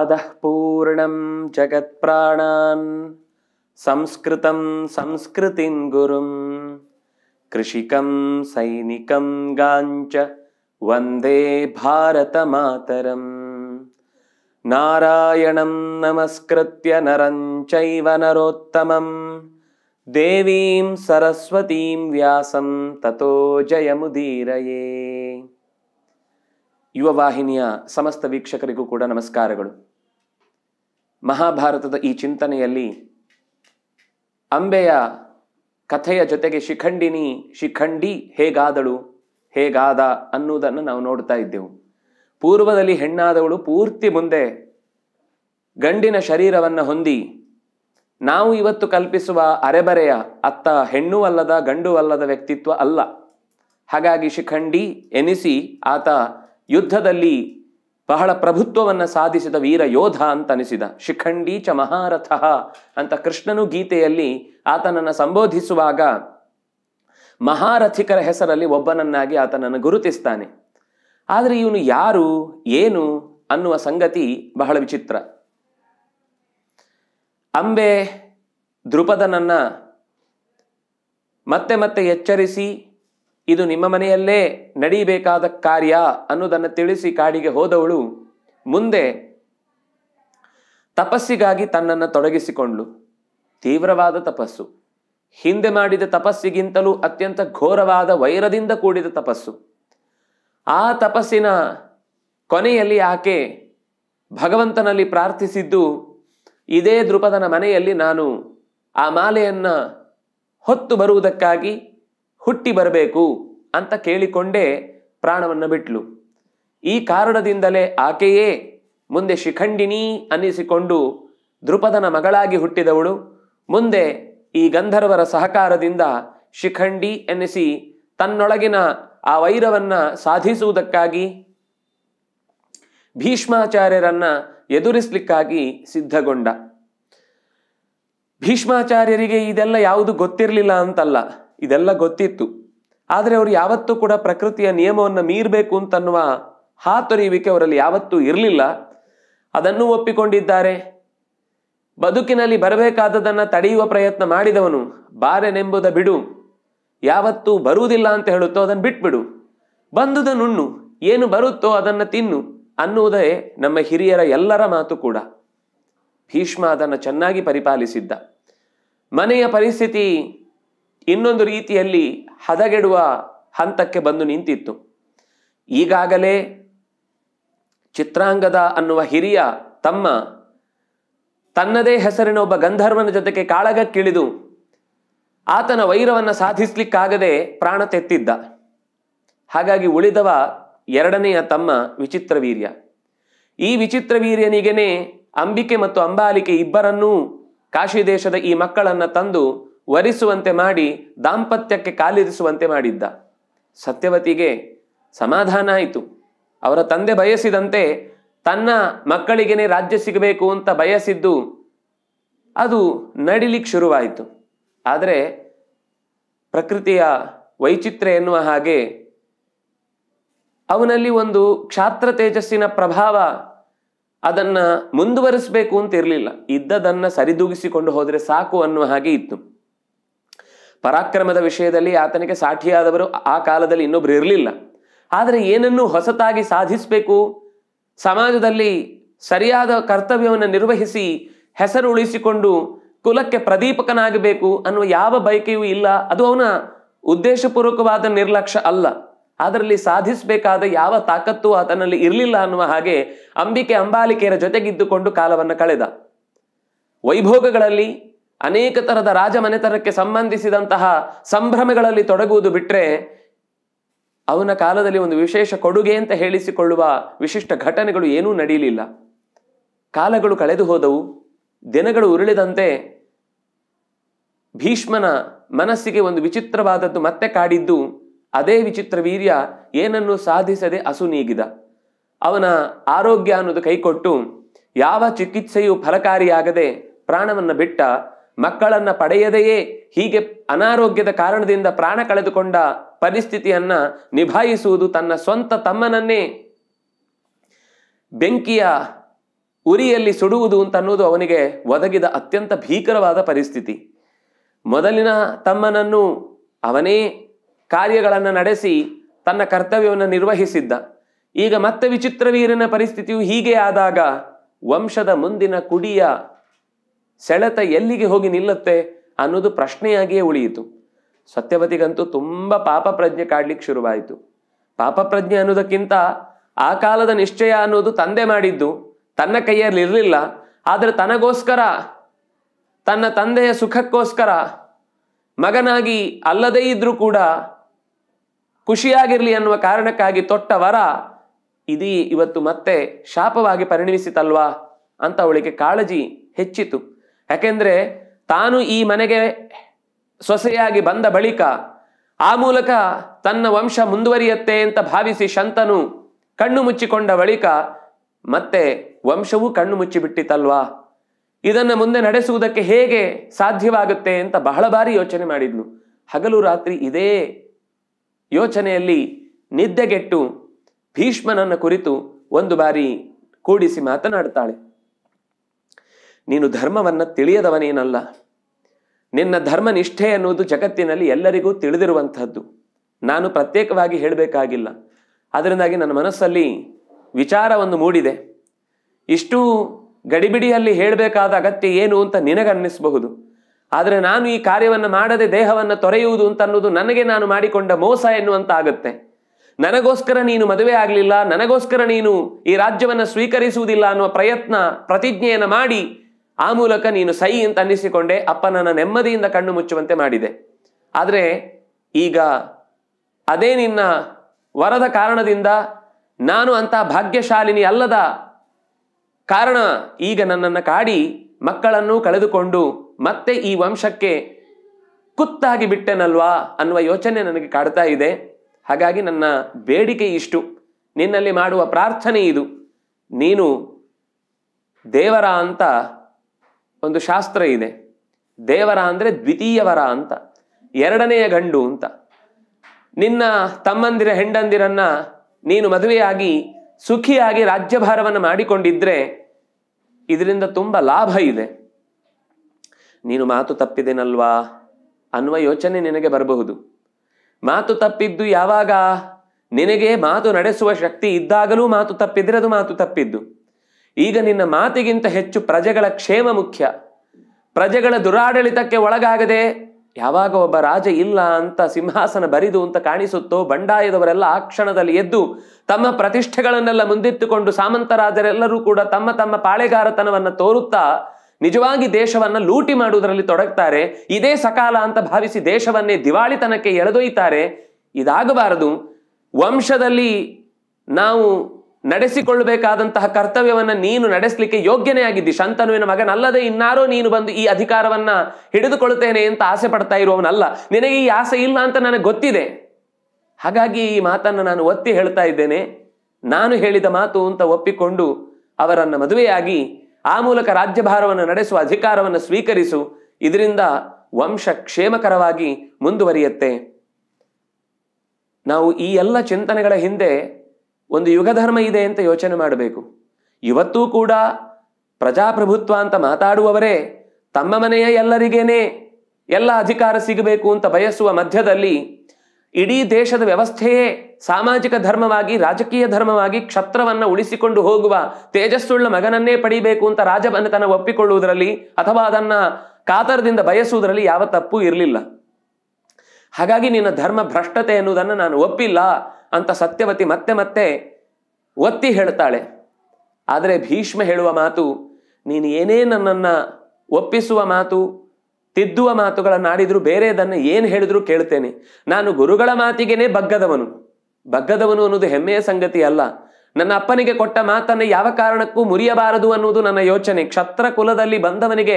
ूर्णं जगत्प्राणान् संस्कृतं संस्कृतिं गुरुं कृषिकं सैनिकं गाञ्च वन्दे भारतमातरं नारायणं नमस्कृत्य नरं चैव नरोत्तमं देवीं सरस्वतीं व्यासं ततो जयमुदीरये युववाहिन्या समस्तवीक्षकरिगु ಕೂಡ ನಮಸ್ಕಾರಗಳು ಮಹಾಭಾರತದ ಈ ಚಿಂತನೆಯಲ್ಲಿ ಅಂಬೆಯ ಕಥೆಯ ಜೊತೆಗೆ ಶಿಖಂಡಿನಿ ಶಿಖಂಡಿ ಹೇಗಾದಳು ಹೇಗಾದ ಅನ್ನುವುದನ್ನು ನಾವು ನೋಡ್ತಾ ಇದ್ದೆವು ಪೂರ್ವದಲ್ಲಿ ಹೆಣ್ಣಾದವಳು ಪೂರ್ತಿ ಮುಂದೆ ಗಂಡಿನ ಶರೀರವನ್ನು ಹೊಂದಿ ನಾವು ಇವತ್ತು ಕಲ್ಪಿಸುವ ಅರೆಬರೆಯ ಅತ್ತ ಹೆಣ್ಣು ಅಲ್ಲದ ಗಂಡು ಅಲ್ಲದ ವ್ಯಕ್ತಿತ್ವ ಅಲ್ಲ ಹಾಗಾಗಿ ಶಿಖಂಡಿ ಎನಿಸಿ ಆತ ಯುದ್ಧದಲ್ಲಿ ಬಹಳ ಪ್ರಭುತ್ವವನ್ನು ಸಾಧಿಸಿದ ವೀರ ಯೋಧ ಅಂತ ಅನಿಸಿದ ಶಿಖಂಡಿ ಚ ಮಹಾರಥ ಅಂತ ಕೃಷ್ಣನು ಗೀತೆಯಲ್ಲಿ ಆತನನ್ನು ಸಂಬೋಧಿಸುವಾಗ ಮಹಾರಥಿಕರ ಹೆಸರಲ್ಲಿ ಒಬ್ಬನನ್ನಾಗಿ ಆತನನ್ನು ಗುರುತಿಸ್ತಾನೆ ಆದರೆ ಇವನು ಯಾರು ಏನು ಅನ್ನುವ ಸಂಗತಿ ಬಹಳ ವಿಚಿತ್ರ ಅಂಬೆ ದೃಪದನನ್ನು ಮತ್ತೆ ಮತ್ತೆ ಎಚ್ಚರಿಸಿ ಇದು ನಿಮ್ಮ ಮನೆಯಲ್ಲೇ ನಡೀಬೇಕಾದ ಕಾರ್ಯ ಅನ್ನೋದನ್ನು ತಿಳಿಸಿ ಕಾಡಿಗೆ ಹೋದವಳು ಮುಂದೆ ತಪಸ್ಸಿಗಾಗಿ ತನ್ನನ್ನು ತೊಡಗಿಸಿಕೊಂಡು ತೀವ್ರವಾದ ತಪಸ್ಸು ಹಿಂದೆ ಮಾಡಿದ ತಪಸ್ಸಿಗಿಂತಲೂ ಅತ್ಯಂತ ಘೋರವಾದ ವೈರದಿಂದ ಕೂಡಿದ ತಪಸ್ಸು ಆ ತಪಸ್ಸಿನ ಕೊನೆಯಲ್ಲಿ ಆಕೆ ಭಗವಂತನಲ್ಲಿ ಪ್ರಾರ್ಥಿಸಿದ್ದು ಇದೇ ದೃಪದನ ಮನೆಯಲ್ಲಿ ನಾನು ಆ ಮಾಲೆಯನ್ನು ಹೊತ್ತು ಬರುವುದಕ್ಕಾಗಿ ಹುಟ್ಟಿ ಬರಬೇಕು ಅಂತ ಕೇಳಿಕೊಂಡೇ ಪ್ರಾಣವನ್ನು ಬಿಟ್ಲು ಈ ಕಾರಣದಿಂದಲೇ ಆಕೆಯೇ ಮುಂದೆ ಶಿಖಂಡಿನಿ ಅನ್ನಿಸಿಕೊಂಡು ದೃಪದನ ಮಗಳಾಗಿ ಹುಟ್ಟಿದವಳು ಮುಂದೆ ಈ ಗಂಧರ್ವರ ಸಹಕಾರದಿಂದ ಶಿಖಂಡಿ ಎನ್ನಿಸಿ ತನ್ನೊಳಗಿನ ಆ ವೈರವನ್ನ ಸಾಧಿಸುವುದಕ್ಕಾಗಿ ಭೀಷ್ಮಾಚಾರ್ಯರನ್ನ ಎದುರಿಸಲಿಕ್ಕಾಗಿ ಸಿದ್ಧಗೊಂಡ ಭೀಷ್ಮಾಚಾರ್ಯರಿಗೆ ಇದೆಲ್ಲ ಯಾವುದು ಗೊತ್ತಿರಲಿಲ್ಲ ಅಂತಲ್ಲ ಇದೆಲ್ಲ ಗೊತ್ತಿತ್ತು ಆದರೆ ಅವರು ಯಾವತ್ತೂ ಕೂಡ ಪ್ರಕೃತಿಯ ನಿಯಮವನ್ನು ಮೀರಬೇಕು ಅಂತನ್ನುವ ಹಾತೊರೆಯುವಿಕೆ ಅವರಲ್ಲಿ ಯಾವತ್ತೂ ಇರಲಿಲ್ಲ ಅದನ್ನು ಒಪ್ಪಿಕೊಂಡಿದ್ದಾರೆ ಬದುಕಿನಲ್ಲಿ ಬರಬೇಕಾದದನ್ನು ತಡೆಯುವ ಪ್ರಯತ್ನ ಮಾಡಿದವನು ಬಾರೆನೆಂಬುದ ಬಿಡು ಯಾವತ್ತೂ ಬರುವುದಿಲ್ಲ ಅಂತ ಹೇಳುತ್ತೋ ಅದನ್ನು ಬಿಟ್ಬಿಡು ಬಂದುದ ನುಣ್ಣು ಏನು ಬರುತ್ತೋ ಅದನ್ನು ತಿನ್ನು ಅನ್ನುವುದೇ ನಮ್ಮ ಹಿರಿಯರ ಎಲ್ಲರ ಮಾತು ಕೂಡ ಭೀಷ್ಮ ಅದನ್ನು ಚೆನ್ನಾಗಿ ಪರಿಪಾಲಿಸಿದ್ದ ಮನೆಯ ಪರಿಸ್ಥಿತಿ ಇನ್ನೊಂದು ರೀತಿಯಲ್ಲಿ ಹದಗೆಡುವ ಹಂತಕ್ಕೆ ಬಂದು ನಿಂತಿತ್ತು ಈಗಾಗಲೇ ಚಿತ್ರಾಂಗದ ಅನ್ನುವ ಹಿರಿಯ ತಮ್ಮ ತನ್ನದೇ ಹೆಸರಿನ ಒಬ್ಬ ಗಂಧರ್ವನ ಜೊತೆಗೆ ಕಾಳಗಕ್ಕಿಳಿದು ಆತನ ವೈರವನ್ನು ಸಾಧಿಸ್ಲಿಕ್ಕಾಗದೆ ಪ್ರಾಣ ತೆತ್ತಿದ್ದ ಹಾಗಾಗಿ ಉಳಿದವ ಎರಡನೆಯ ತಮ್ಮ ವಿಚಿತ್ರ ವೀರ್ಯ ಈ ವಿಚಿತ್ರ ವೀರ್ಯನಿಗೆನೆ ಅಂಬಿಕೆ ಮತ್ತು ಅಂಬಾಲಿಕೆ ಇಬ್ಬರನ್ನೂ ಕಾಶಿ ದೇಶದ ಈ ಮಕ್ಕಳನ್ನು ತಂದು ವರಿಸುವಂತೆ ಮಾಡಿ ದಾಂಪತ್ಯಕ್ಕೆ ಕಾಲಿರಿಸುವಂತೆ ಮಾಡಿದ್ದ ಸತ್ಯವತಿಗೆ ಸಮಾಧಾನ ಆಯಿತು ಅವರ ತಂದೆ ಬಯಸಿದಂತೆ ತನ್ನ ಮಕ್ಕಳಿಗೇನೆ ರಾಜ್ಯ ಸಿಗಬೇಕು ಅಂತ ಬಯಸಿದ್ದು ಅದು ನಡಿಲಿಕ್ಕೆ ಶುರುವಾಯಿತು ಆದರೆ ಪ್ರಕೃತಿಯ ವೈಚಿತ್ರ್ಯ ಎನ್ನುವ ಹಾಗೆ ಅವನಲ್ಲಿ ಒಂದು ಕ್ಷಾತ್ರ ತೇಜಸ್ಸಿನ ಪ್ರಭಾವ ಅದನ್ನು ಮುಂದುವರಿಸಬೇಕು ಅಂತ ಇರಲಿಲ್ಲ ಇದ್ದದನ್ನು ಸರಿದೂಗಿಸಿಕೊಂಡು ಹೋದರೆ ಸಾಕು ಅನ್ನುವ ಹಾಗೆ ಇತ್ತು ಪರಾಕ್ರಮದ ವಿಷಯದಲ್ಲಿ ಆತನಿಗೆ ಸಾಠಿಯಾದವರು ಆ ಕಾಲದಲ್ಲಿ ಇನ್ನೊಬ್ರು ಇರಲಿಲ್ಲ ಆದರೆ ಏನನ್ನು ಹೊಸತಾಗಿ ಸಾಧಿಸಬೇಕು ಸಮಾಜದಲ್ಲಿ ಸರಿಯಾದ ಕರ್ತವ್ಯವನ್ನು ನಿರ್ವಹಿಸಿ ಹೆಸರು ಉಳಿಸಿಕೊಂಡು ಕುಲಕ್ಕೆ ಪ್ರದೀಪಕನಾಗಬೇಕು ಅನ್ನುವ ಯಾವ ಬಯಕೆಯೂ ಇಲ್ಲ ಅದು ಅವನ ಉದ್ದೇಶಪೂರ್ವಕವಾದ ನಿರ್ಲಕ್ಷ್ಯ ಅಲ್ಲ ಅದರಲ್ಲಿ ಸಾಧಿಸಬೇಕಾದ ಯಾವ ತಾಕತ್ತು ಆತನಲ್ಲಿ ಇರಲಿಲ್ಲ ಅನ್ನುವ ಹಾಗೆ ಅಂಬಿಕೆ ಅಂಬಾಲಿಕೆಯರ ಜೊತೆಗಿದ್ದುಕೊಂಡು ಕಾಲವನ್ನು ಕಳೆದ ವೈಭೋಗಗಳಲ್ಲಿ ಅನೇಕ ತರದ ರಾಜಮನೆತನಕ್ಕೆ ಸಂಬಂಧಿಸಿದಂತಹ ಸಂಭ್ರಮಗಳಲ್ಲಿ ತೊಡಗುವುದು ಬಿಟ್ಟರೆ ಅವನ ಕಾಲದಲ್ಲಿ ಒಂದು ವಿಶೇಷ ಕೊಡುಗೆ ಅಂತ ಹೇಳಿಸಿಕೊಳ್ಳುವ ವಿಶಿಷ್ಟ ಘಟನೆಗಳು ಏನೂ ನಡೆಯಲಿಲ್ಲ ಕಾಲಗಳು ಕಳೆದು ಹೋದವು ದಿನಗಳು ಉರುಳಿದಂತೆ ಭೀಷ್ಮನ ಮನಸ್ಸಿಗೆ ಒಂದು ವಿಚಿತ್ರವಾದದ್ದು ಮತ್ತೆ ಕಾಡಿದ್ದು ಅದೇ ವಿಚಿತ್ರ ವೀರ್ಯ ಏನನ್ನು ಸಾಧಿಸದೆ ಅಸುನೀಗಿದ ಅವನ ಆರೋಗ್ಯ ಅನ್ನೋದು ಕೈಕೊಟ್ಟು ಯಾವ ಚಿಕಿತ್ಸೆಯೂ ಫಲಕಾರಿಯಾಗದೆ ಪ್ರಾಣವನ್ನು ಬಿಟ್ಟ ಮಕ್ಕಳನ್ನ ಪಡೆಯದೆಯೇ ಹೀಗೆ ಅನಾರೋಗ್ಯದ ಕಾರಣದಿಂದ ಪ್ರಾಣ ಕಳೆದುಕೊಂಡ ಪರಿಸ್ಥಿತಿಯನ್ನ ನಿಭಾಯಿಸುವುದು ತನ್ನ ಸ್ವಂತ ತಮ್ಮನನ್ನೇ ಬೆಂಕಿಯ ಉರಿಯಲ್ಲಿ ಸುಡುವುದು ಅಂತ ಅನ್ನೋದು ಅವನಿಗೆ ಒದಗಿದ ಅತ್ಯಂತ ಭೀಕರವಾದ ಪರಿಸ್ಥಿತಿ ಮೊದಲಿನ ತಮ್ಮನನ್ನು ಅವನೇ ಕಾರ್ಯಗಳನ್ನು ನಡೆಸಿ ತನ್ನ ಕರ್ತವ್ಯವನ್ನು ನಿರ್ವಹಿಸಿದ್ದ ಈಗ ಮತ್ತೆ ವಿಚಿತ್ರವೀರನ ಪರಿಸ್ಥಿತಿಯು ಹೀಗೆ ಆದಾಗ ವಂಶದ ಮುಂದಿನ ಕುಡಿಯ ಸೆಳೆತ ಎಲ್ಲಿಗೆ ಹೋಗಿ ನಿಲ್ಲುತ್ತೆ ಅನ್ನೋದು ಪ್ರಶ್ನೆಯಾಗಿಯೇ ಉಳಿಯಿತು ಸತ್ಯವತಿಗಂತೂ ತುಂಬ ಪಾಪ ಪ್ರಜ್ಞೆ ಕಾಡ್ಲಿಕ್ಕೆ ಶುರುವಾಯಿತು ಪಾಪ ಪ್ರಜ್ಞೆ ಅನ್ನೋದಕ್ಕಿಂತ ಆ ಕಾಲದ ನಿಶ್ಚಯ ಅನ್ನೋದು ತಂದೆ ಮಾಡಿದ್ದು ತನ್ನ ಕೈಯಲ್ಲಿ ಇರಲಿಲ್ಲ ಆದರೆ ತನಗೋಸ್ಕರ ತನ್ನ ತಂದೆಯ ಸುಖಕ್ಕೋಸ್ಕರ ಮಗನಾಗಿ ಅಲ್ಲದೇ ಇದ್ರೂ ಕೂಡ ಖುಷಿಯಾಗಿರಲಿ ಅನ್ನುವ ಕಾರಣಕ್ಕಾಗಿ ತೊಟ್ಟ ವರ ಇದೀ ಇವತ್ತು ಮತ್ತೆ ಶಾಪವಾಗಿ ಪರಿಣಮಿಸಿತಲ್ವಾ ಅಂತ ಅವಳಿಗೆ ಕಾಳಜಿ ಹೆಚ್ಚಿತು ಯಾಕೆಂದರೆ ತಾನು ಈ ಮನೆಗೆ ಸೊಸೆಯಾಗಿ ಬಂದ ಬಳಿಕ ಆ ಮೂಲಕ ತನ್ನ ವಂಶ ಮುಂದುವರಿಯತ್ತೆ ಅಂತ ಭಾವಿಸಿ ಶಂತನು ಕಣ್ಣು ಮುಚ್ಚಿಕೊಂಡ ಬಳಿಕ ಮತ್ತೆ ವಂಶವೂ ಕಣ್ಣು ಮುಚ್ಚಿಬಿಟ್ಟಿತಲ್ವಾ ಇದನ್ನು ಮುಂದೆ ನಡೆಸುವುದಕ್ಕೆ ಹೇಗೆ ಸಾಧ್ಯವಾಗುತ್ತೆ ಅಂತ ಬಹಳ ಬಾರಿ ಯೋಚನೆ ಮಾಡಿದ್ನು ಹಗಲು ರಾತ್ರಿ ಇದೇ ಯೋಚನೆಯಲ್ಲಿ ನಿದ್ದೆಗೆಟ್ಟು ಭೀಷ್ಮನನ್ನು ಕುರಿತು ಒಂದು ಬಾರಿ ಕೂಡಿಸಿ ಮಾತನಾಡ್ತಾಳೆ ನೀನು ಧರ್ಮವನ್ನು ತಿಳಿಯದವನೇನಲ್ಲ ನಿನ್ನ ಧರ್ಮ ನಿಷ್ಠೆ ಅನ್ನುವುದು ಜಗತ್ತಿನಲ್ಲಿ ಎಲ್ಲರಿಗೂ ತಿಳಿದಿರುವಂಥದ್ದು ನಾನು ಪ್ರತ್ಯೇಕವಾಗಿ ಹೇಳಬೇಕಾಗಿಲ್ಲ ಅದರಿಂದಾಗಿ ನನ್ನ ಮನಸ್ಸಲ್ಲಿ ವಿಚಾರವನ್ನು ಮೂಡಿದೆ ಇಷ್ಟು ಗಡಿಬಿಡಿಯಲ್ಲಿ ಹೇಳಬೇಕಾದ ಅಗತ್ಯ ಏನು ಅಂತ ನಿನಗನ್ನಿಸಬಹುದು ಆದರೆ ನಾನು ಈ ಕಾರ್ಯವನ್ನು ಮಾಡದೆ ದೇಹವನ್ನು ತೊರೆಯುವುದು ಅಂತ ಅನ್ನೋದು ನನಗೆ ನಾನು ಮಾಡಿಕೊಂಡ ಮೋಸ ಎನ್ನುವಂತ ಆಗುತ್ತೆ ನನಗೋಸ್ಕರ ನೀನು ಮದುವೆ ಆಗಲಿಲ್ಲ ನನಗೋಸ್ಕರ ನೀನು ಈ ರಾಜ್ಯವನ್ನು ಸ್ವೀಕರಿಸುವುದಿಲ್ಲ ಅನ್ನುವ ಪ್ರಯತ್ನ ಪ್ರತಿಜ್ಞೆಯನ್ನು ಮಾಡಿ ಆ ಮೂಲಕ ನೀನು ಸೈ ಅಂತ ಅನ್ನಿಸಿಕೊಂಡೆ ಅಪ್ಪ ನನ್ನ ನೆಮ್ಮದಿಯಿಂದ ಕಣ್ಣು ಮುಚ್ಚುವಂತೆ ಮಾಡಿದೆ ಆದರೆ ಈಗ ಅದೇ ನಿನ್ನ ವರದ ಕಾರಣದಿಂದ ನಾನು ಅಂತ ಭಾಗ್ಯಶಾಲಿನಿ ಅಲ್ಲದ ಕಾರಣ ಈಗ ನನ್ನನ್ನು ಕಾಡಿ ಮಕ್ಕಳನ್ನು ಕಳೆದುಕೊಂಡು ಮತ್ತೆ ಈ ವಂಶಕ್ಕೆ ಕುತ್ತಾಗಿ ಬಿಟ್ಟೆನಲ್ವಾ ಅನ್ನುವ ಯೋಚನೆ ನನಗೆ ಕಾಡ್ತಾ ಇದೆ ಹಾಗಾಗಿ ನನ್ನ ಬೇಡಿಕೆ ಇಷ್ಟು ನಿನ್ನಲ್ಲಿ ಮಾಡುವ ಪ್ರಾರ್ಥನೆ ಇದು ನೀನು ದೇವರ ಅಂತ ಒಂದು ಶಾಸ್ತ್ರ ಇದೆ ದೇವರ ಅಂದರೆ ದ್ವಿತೀಯವರ ಅಂತ ಎರಡನೆಯ ಗಂಡು ಅಂತ ನಿನ್ನ ತಮ್ಮಂದಿರ ಹೆಂಡಂದಿರನ್ನ ನೀನು ಮದುವೆಯಾಗಿ ಸುಖಿಯಾಗಿ ರಾಜ್ಯಭಾರವನ್ನು ಮಾಡಿಕೊಂಡಿದ್ರೆ ಇದರಿಂದ ತುಂಬ ಲಾಭ ಇದೆ ನೀನು ಮಾತು ತಪ್ಪಿದೆನಲ್ವಾ ಅನ್ನುವ ಯೋಚನೆ ನಿನಗೆ ಬರಬಹುದು ಮಾತು ತಪ್ಪಿದ್ದು ಯಾವಾಗ ನಿನಗೆ ಮಾತು ನಡೆಸುವ ಶಕ್ತಿ ಇದ್ದಾಗಲೂ ಮಾತು ತಪ್ಪಿದ್ರೆ ಅದು ಮಾತು ತಪ್ಪಿದ್ದು ಈಗ ನಿನ್ನ ಮಾತಿಗಿಂತ ಹೆಚ್ಚು ಪ್ರಜೆಗಳ ಕ್ಷೇಮ ಮುಖ್ಯ ಪ್ರಜೆಗಳ ದುರಾಡಳಿತಕ್ಕೆ ಒಳಗಾಗದೆ ಯಾವಾಗ ಒಬ್ಬ ರಾಜ ಇಲ್ಲ ಅಂತ ಸಿಂಹಾಸನ ಬರಿದು ಅಂತ ಕಾಣಿಸುತ್ತೋ ಬಂಡಾಯದವರೆಲ್ಲ ಆ ಕ್ಷಣದಲ್ಲಿ ಎದ್ದು ತಮ್ಮ ಪ್ರತಿಷ್ಠೆಗಳನ್ನೆಲ್ಲ ಮುಂದಿಟ್ಟುಕೊಂಡು ಸಾಮಂತರಾಜರೆಲ್ಲರೂ ಕೂಡ ತಮ್ಮ ತಮ್ಮ ಪಾಳೆಗಾರತನವನ್ನು ತೋರುತ್ತಾ ನಿಜವಾಗಿ ದೇಶವನ್ನ ಲೂಟಿ ಮಾಡುವುದರಲ್ಲಿ ತೊಡಗ್ತಾರೆ ಇದೇ ಸಕಾಲ ಅಂತ ಭಾವಿಸಿ ದೇಶವನ್ನೇ ದಿವಾಳಿತನಕ್ಕೆ ಎಳೆದೊಯ್ತಾರೆ ಇದಾಗಬಾರದು ವಂಶದಲ್ಲಿ ನಾವು ನಡೆಸಿಕೊಳ್ಳಬೇಕಾದಂತಹ ಕರ್ತವ್ಯವನ್ನ ನೀನು ನಡೆಸಲಿಕ್ಕೆ ಯೋಗ್ಯನೇ ಆಗಿದ್ದಿ ಶಂತನುವಿನ ಮಗನಲ್ಲದೆ ಇನ್ನಾರೋ ನೀನು ಬಂದು ಈ ಅಧಿಕಾರವನ್ನ ಹಿಡಿದುಕೊಳ್ಳುತ್ತೇನೆ ಅಂತ ಆಸೆ ಪಡ್ತಾ ಇರುವವನಲ್ಲ ನಿನಗೆ ಈ ಆಸೆ ಇಲ್ಲ ಅಂತ ನನಗೆ ಗೊತ್ತಿದೆ ಹಾಗಾಗಿ ಈ ಮಾತನ್ನು ನಾನು ಒತ್ತಿ ಹೇಳ್ತಾ ಇದ್ದೇನೆ ನಾನು ಹೇಳಿದ ಮಾತು ಅಂತ ಒಪ್ಪಿಕೊಂಡು ಅವರನ್ನು ಮದುವೆಯಾಗಿ ಆ ಮೂಲಕ ರಾಜ್ಯಭಾರವನ್ನು ನಡೆಸುವ ಅಧಿಕಾರವನ್ನು ಸ್ವೀಕರಿಸು ಇದರಿಂದ ವಂಶ ಕ್ಷೇಮಕರವಾಗಿ ಮುಂದುವರಿಯುತ್ತೆ ನಾವು ಈ ಎಲ್ಲ ಚಿಂತನೆಗಳ ಹಿಂದೆ ಒಂದು ಯುಗಧರ್ಮ ಇದೆ ಅಂತ ಯೋಚನೆ ಮಾಡಬೇಕು ಇವತ್ತೂ ಕೂಡ ಪ್ರಜಾಪ್ರಭುತ್ವ ಅಂತ ಮಾತಾಡುವವರೇ ತಮ್ಮ ಮನೆಯ ಎಲ್ಲರಿಗೇನೆ ಎಲ್ಲ ಅಧಿಕಾರ ಸಿಗಬೇಕು ಅಂತ ಬಯಸುವ ಮಧ್ಯದಲ್ಲಿ ಇಡೀ ದೇಶದ ವ್ಯವಸ್ಥೆಯೇ ಸಾಮಾಜಿಕ ಧರ್ಮವಾಗಿ ರಾಜಕೀಯ ಧರ್ಮವಾಗಿ ಕ್ಷತ್ರವನ್ನು ಉಳಿಸಿಕೊಂಡು ಹೋಗುವ ತೇಜಸ್ಸುಳ್ಳ ಮಗನನ್ನೇ ಪಡಿಬೇಕು ಅಂತ ತನ್ನ ಒಪ್ಪಿಕೊಳ್ಳುವುದರಲ್ಲಿ ಅಥವಾ ಅದನ್ನ ಕಾತರದಿಂದ ಬಯಸುವುದರಲ್ಲಿ ಯಾವ ತಪ್ಪು ಇರಲಿಲ್ಲ ಹಾಗಾಗಿ ನಿನ್ನ ಧರ್ಮ ಭ್ರಷ್ಟತೆ ಎನ್ನುವುದನ್ನು ನಾನು ಒಪ್ಪಿಲ್ಲ ಅಂತ ಸತ್ಯವತಿ ಮತ್ತೆ ಮತ್ತೆ ಒತ್ತಿ ಹೇಳ್ತಾಳೆ ಆದರೆ ಭೀಷ್ಮ ಹೇಳುವ ಮಾತು ನೀನು ಏನೇ ನನ್ನನ್ನು ಒಪ್ಪಿಸುವ ಮಾತು ತಿದ್ದುವ ಆಡಿದರೂ ಬೇರೆದನ್ನು ಏನು ಹೇಳಿದ್ರು ಕೇಳ್ತೇನೆ ನಾನು ಗುರುಗಳ ಮಾತಿಗೆನೇ ಬಗ್ಗದವನು ಬಗ್ಗದವನು ಅನ್ನೋದು ಹೆಮ್ಮೆಯ ಸಂಗತಿ ಅಲ್ಲ ನನ್ನ ಅಪ್ಪನಿಗೆ ಕೊಟ್ಟ ಮಾತನ್ನು ಯಾವ ಕಾರಣಕ್ಕೂ ಮುರಿಯಬಾರದು ಅನ್ನುವುದು ನನ್ನ ಯೋಚನೆ ಕ್ಷತ್ರ ಕುಲದಲ್ಲಿ ಬಂದವನಿಗೆ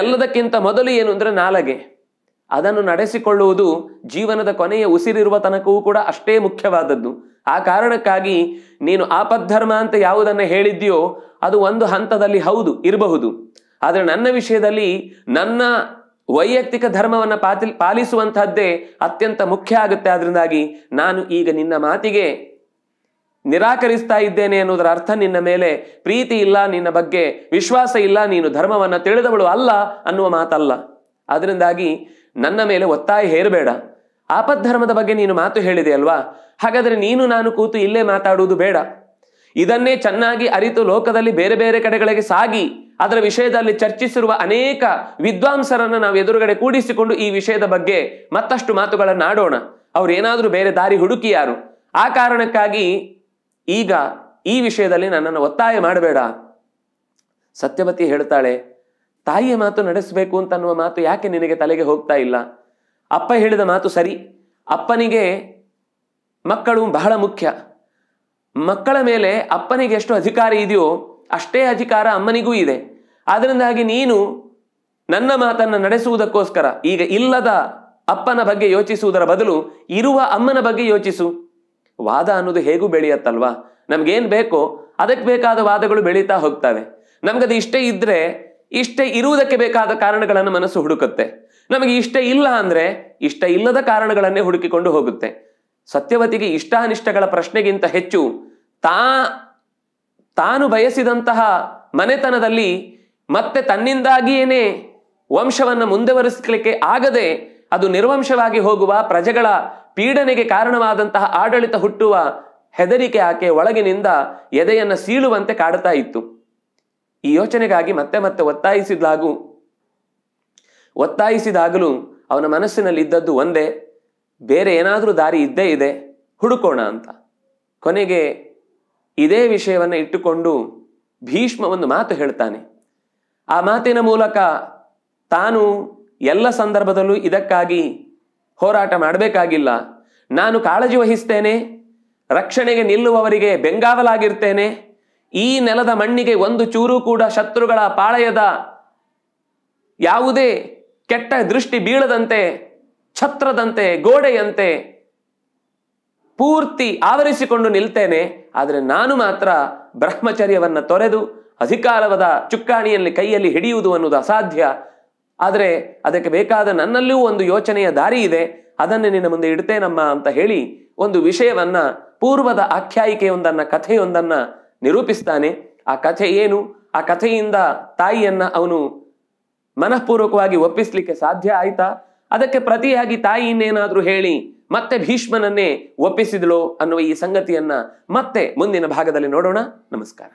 ಎಲ್ಲದಕ್ಕಿಂತ ಮೊದಲು ಏನು ಅಂದರೆ ನಾಲಗೆ ಅದನ್ನು ನಡೆಸಿಕೊಳ್ಳುವುದು ಜೀವನದ ಕೊನೆಯ ಉಸಿರಿರುವ ತನಕವೂ ಕೂಡ ಅಷ್ಟೇ ಮುಖ್ಯವಾದದ್ದು ಆ ಕಾರಣಕ್ಕಾಗಿ ನೀನು ಆಪದ್ಧರ್ಮ ಅಂತ ಯಾವುದನ್ನು ಹೇಳಿದ್ಯೋ ಅದು ಒಂದು ಹಂತದಲ್ಲಿ ಹೌದು ಇರಬಹುದು ಆದರೆ ನನ್ನ ವಿಷಯದಲ್ಲಿ ನನ್ನ ವೈಯಕ್ತಿಕ ಧರ್ಮವನ್ನು ಪಾತಿ ಪಾಲಿಸುವಂತಹದ್ದೇ ಅತ್ಯಂತ ಮುಖ್ಯ ಆಗುತ್ತೆ ಅದರಿಂದಾಗಿ ನಾನು ಈಗ ನಿನ್ನ ಮಾತಿಗೆ ನಿರಾಕರಿಸ್ತಾ ಇದ್ದೇನೆ ಅನ್ನೋದರ ಅರ್ಥ ನಿನ್ನ ಮೇಲೆ ಪ್ರೀತಿ ಇಲ್ಲ ನಿನ್ನ ಬಗ್ಗೆ ವಿಶ್ವಾಸ ಇಲ್ಲ ನೀನು ಧರ್ಮವನ್ನು ತಿಳಿದವಳು ಅಲ್ಲ ಅನ್ನುವ ಮಾತಲ್ಲ ಅದರಿಂದಾಗಿ ನನ್ನ ಮೇಲೆ ಒತ್ತಾಯ ಹೇರಬೇಡ ಆಪದ್ಧರ್ಮದ ಬಗ್ಗೆ ನೀನು ಮಾತು ಹೇಳಿದೆ ಅಲ್ವಾ ಹಾಗಾದರೆ ನೀನು ನಾನು ಕೂತು ಇಲ್ಲೇ ಮಾತಾಡುವುದು ಬೇಡ ಇದನ್ನೇ ಚೆನ್ನಾಗಿ ಅರಿತು ಲೋಕದಲ್ಲಿ ಬೇರೆ ಬೇರೆ ಕಡೆಗಳಿಗೆ ಸಾಗಿ ಅದರ ವಿಷಯದಲ್ಲಿ ಚರ್ಚಿಸಿರುವ ಅನೇಕ ವಿದ್ವಾಂಸರನ್ನು ನಾವು ಎದುರುಗಡೆ ಕೂಡಿಸಿಕೊಂಡು ಈ ವಿಷಯದ ಬಗ್ಗೆ ಮತ್ತಷ್ಟು ಮಾತುಗಳನ್ನು ಆಡೋಣ ಅವ್ರು ಏನಾದರೂ ಬೇರೆ ದಾರಿ ಹುಡುಕಿ ಯಾರು ಆ ಕಾರಣಕ್ಕಾಗಿ ಈಗ ಈ ವಿಷಯದಲ್ಲಿ ನನ್ನನ್ನು ಒತ್ತಾಯ ಮಾಡಬೇಡ ಸತ್ಯವತಿ ಹೇಳ್ತಾಳೆ ತಾಯಿಯ ಮಾತು ನಡೆಸಬೇಕು ಅಂತ ಅನ್ನುವ ಮಾತು ಯಾಕೆ ನಿನಗೆ ತಲೆಗೆ ಹೋಗ್ತಾ ಇಲ್ಲ ಅಪ್ಪ ಹೇಳಿದ ಮಾತು ಸರಿ ಅಪ್ಪನಿಗೆ ಮಕ್ಕಳು ಬಹಳ ಮುಖ್ಯ ಮಕ್ಕಳ ಮೇಲೆ ಅಪ್ಪನಿಗೆ ಎಷ್ಟು ಅಧಿಕಾರ ಇದೆಯೋ ಅಷ್ಟೇ ಅಧಿಕಾರ ಅಮ್ಮನಿಗೂ ಇದೆ ಅದರಿಂದಾಗಿ ನೀನು ನನ್ನ ಮಾತನ್ನು ನಡೆಸುವುದಕ್ಕೋಸ್ಕರ ಈಗ ಇಲ್ಲದ ಅಪ್ಪನ ಬಗ್ಗೆ ಯೋಚಿಸುವುದರ ಬದಲು ಇರುವ ಅಮ್ಮನ ಬಗ್ಗೆ ಯೋಚಿಸು ವಾದ ಅನ್ನೋದು ಹೇಗೂ ಬೆಳೆಯತ್ತಲ್ವಾ ನಮ್ಗೇನು ಬೇಕೋ ಅದಕ್ಕೆ ಬೇಕಾದ ವಾದಗಳು ಬೆಳೀತಾ ಹೋಗ್ತವೆ ನಮ್ಗದು ಇಷ್ಟೇ ಇದ್ರೆ ಇಷ್ಟ ಇರುವುದಕ್ಕೆ ಬೇಕಾದ ಕಾರಣಗಳನ್ನು ಮನಸ್ಸು ಹುಡುಕುತ್ತೆ ನಮಗೆ ಇಷ್ಟ ಇಲ್ಲ ಅಂದ್ರೆ ಇಷ್ಟ ಇಲ್ಲದ ಕಾರಣಗಳನ್ನೇ ಹುಡುಕಿಕೊಂಡು ಹೋಗುತ್ತೆ ಸತ್ಯವತಿಗೆ ಇಷ್ಟ ಅನಿಷ್ಟಗಳ ಪ್ರಶ್ನೆಗಿಂತ ಹೆಚ್ಚು ತಾ ತಾನು ಬಯಸಿದಂತಹ ಮನೆತನದಲ್ಲಿ ಮತ್ತೆ ತನ್ನಿಂದಾಗಿಯೇನೆ ವಂಶವನ್ನು ಮುಂದುವರಿಸಲಿಕ್ಕೆ ಆಗದೆ ಅದು ನಿರ್ವಂಶವಾಗಿ ಹೋಗುವ ಪ್ರಜೆಗಳ ಪೀಡನೆಗೆ ಕಾರಣವಾದಂತಹ ಆಡಳಿತ ಹುಟ್ಟುವ ಹೆದರಿಕೆ ಆಕೆ ಒಳಗಿನಿಂದ ಎದೆಯನ್ನು ಸೀಳುವಂತೆ ಕಾಡುತ್ತಾ ಇತ್ತು ಈ ಯೋಚನೆಗಾಗಿ ಮತ್ತೆ ಮತ್ತೆ ಒತ್ತಾಯಿಸಿದಾಗೂ ಒತ್ತಾಯಿಸಿದಾಗಲೂ ಅವನ ಮನಸ್ಸಿನಲ್ಲಿ ಇದ್ದದ್ದು ಒಂದೇ ಬೇರೆ ಏನಾದರೂ ದಾರಿ ಇದ್ದೇ ಇದೆ ಹುಡುಕೋಣ ಅಂತ ಕೊನೆಗೆ ಇದೇ ವಿಷಯವನ್ನು ಇಟ್ಟುಕೊಂಡು ಭೀಷ್ಮ ಒಂದು ಮಾತು ಹೇಳ್ತಾನೆ ಆ ಮಾತಿನ ಮೂಲಕ ತಾನು ಎಲ್ಲ ಸಂದರ್ಭದಲ್ಲೂ ಇದಕ್ಕಾಗಿ ಹೋರಾಟ ಮಾಡಬೇಕಾಗಿಲ್ಲ ನಾನು ಕಾಳಜಿ ವಹಿಸ್ತೇನೆ ರಕ್ಷಣೆಗೆ ನಿಲ್ಲುವವರಿಗೆ ಬೆಂಗಾವಲಾಗಿರ್ತೇನೆ ಈ ನೆಲದ ಮಣ್ಣಿಗೆ ಒಂದು ಚೂರು ಕೂಡ ಶತ್ರುಗಳ ಪಾಳಯದ ಯಾವುದೇ ಕೆಟ್ಟ ದೃಷ್ಟಿ ಬೀಳದಂತೆ ಛತ್ರದಂತೆ ಗೋಡೆಯಂತೆ ಪೂರ್ತಿ ಆವರಿಸಿಕೊಂಡು ನಿಲ್ತೇನೆ ಆದರೆ ನಾನು ಮಾತ್ರ ಬ್ರಹ್ಮಚರ್ಯವನ್ನು ತೊರೆದು ಅಧಿಕಾರವದ ಚುಕ್ಕಾಣಿಯಲ್ಲಿ ಕೈಯಲ್ಲಿ ಹಿಡಿಯುವುದು ಅನ್ನೋದು ಅಸಾಧ್ಯ ಆದರೆ ಅದಕ್ಕೆ ಬೇಕಾದ ನನ್ನಲ್ಲೂ ಒಂದು ಯೋಚನೆಯ ದಾರಿ ಇದೆ ಅದನ್ನು ನಿನ್ನ ಮುಂದೆ ಇಡ್ತೇನಮ್ಮ ಅಂತ ಹೇಳಿ ಒಂದು ವಿಷಯವನ್ನ ಪೂರ್ವದ ಆಖ್ಯಾಯಿಕೆಯೊಂದನ್ನು ಕಥೆಯೊಂದನ್ನು ನಿರೂಪಿಸ್ತಾನೆ ಆ ಕಥೆ ಏನು ಆ ಕಥೆಯಿಂದ ತಾಯಿಯನ್ನ ಅವನು ಮನಃಪೂರ್ವಕವಾಗಿ ಒಪ್ಪಿಸ್ಲಿಕ್ಕೆ ಸಾಧ್ಯ ಆಯ್ತಾ ಅದಕ್ಕೆ ಪ್ರತಿಯಾಗಿ ತಾಯಿ ಇನ್ನೇನಾದ್ರೂ ಹೇಳಿ ಮತ್ತೆ ಭೀಷ್ಮನನ್ನೇ ಒಪ್ಪಿಸಿದಳು ಅನ್ನುವ ಈ ಸಂಗತಿಯನ್ನ ಮತ್ತೆ ಮುಂದಿನ ಭಾಗದಲ್ಲಿ ನೋಡೋಣ ನಮಸ್ಕಾರ